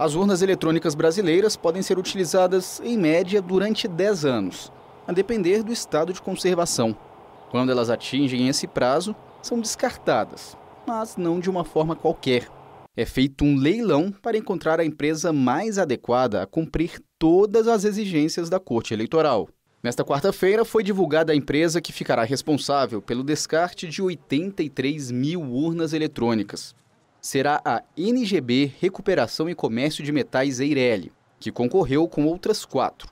As urnas eletrônicas brasileiras podem ser utilizadas, em média, durante 10 anos, a depender do estado de conservação. Quando elas atingem esse prazo, são descartadas, mas não de uma forma qualquer. É feito um leilão para encontrar a empresa mais adequada a cumprir todas as exigências da Corte Eleitoral. Nesta quarta-feira, foi divulgada a empresa que ficará responsável pelo descarte de 83 mil urnas eletrônicas será a NGB Recuperação e Comércio de Metais Eireli, que concorreu com outras quatro.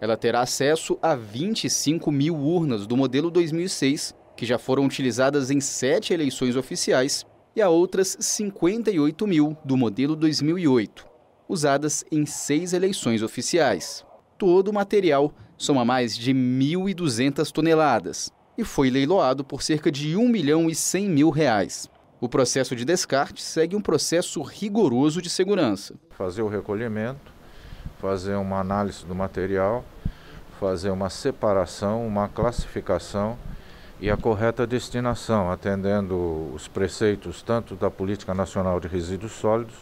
Ela terá acesso a 25 mil urnas do modelo 2006, que já foram utilizadas em sete eleições oficiais, e a outras 58 mil do modelo 2008, usadas em seis eleições oficiais. Todo o material soma mais de 1.200 toneladas e foi leiloado por cerca de 1 milhão e 100 mil reais. O processo de descarte segue um processo rigoroso de segurança. Fazer o recolhimento, fazer uma análise do material, fazer uma separação, uma classificação e a correta destinação, atendendo os preceitos tanto da Política Nacional de Resíduos Sólidos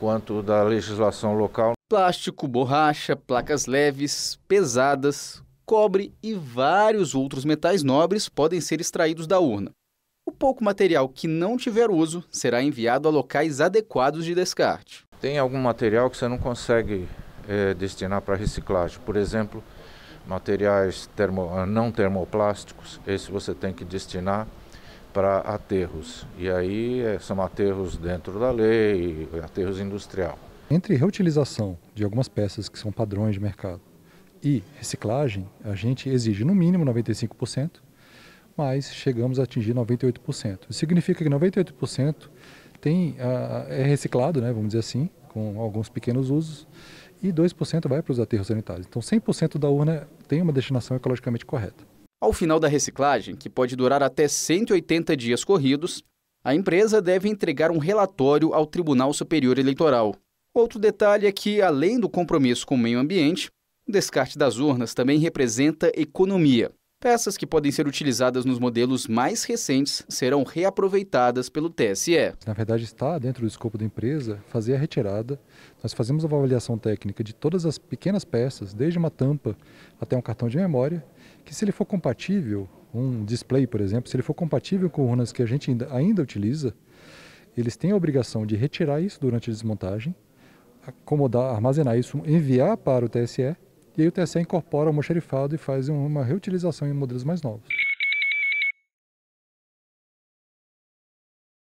quanto da legislação local. Plástico, borracha, placas leves, pesadas, cobre e vários outros metais nobres podem ser extraídos da urna pouco material que não tiver uso será enviado a locais adequados de descarte. Tem algum material que você não consegue é, destinar para reciclagem? Por exemplo, materiais termo, ah, não termoplásticos, esse você tem que destinar para aterros. E aí eh, são aterros dentro da lei, aterros industrial. Entre reutilização de algumas peças que são padrões de mercado e reciclagem, a gente exige no mínimo 95%, mas chegamos a atingir 98%. Isso significa que 98% tem, ah, ah, é reciclado, né, vamos dizer assim, com alguns pequenos usos, e 2% vai para os aterros sanitários. Então 100% da urna tem uma destinação ecologicamente correta. Ao final da reciclagem, que pode durar até 180 dias corridos, a empresa deve entregar um relatório ao Tribunal Superior Eleitoral. Outro detalhe é que, além do compromisso com o meio ambiente, o descarte das urnas também representa economia. Peças que podem ser utilizadas nos modelos mais recentes serão reaproveitadas pelo TSE. Na verdade, está dentro do escopo da empresa fazer a retirada. Nós fazemos a avaliação técnica de todas as pequenas peças, desde uma tampa até um cartão de memória, que se ele for compatível, um display, por exemplo, se ele for compatível com urnas que a gente ainda, ainda utiliza, eles têm a obrigação de retirar isso durante a desmontagem, acomodar, armazenar isso, enviar para o TSE e aí o TSE incorpora o almoxerifado e faz uma reutilização em modelos mais novos.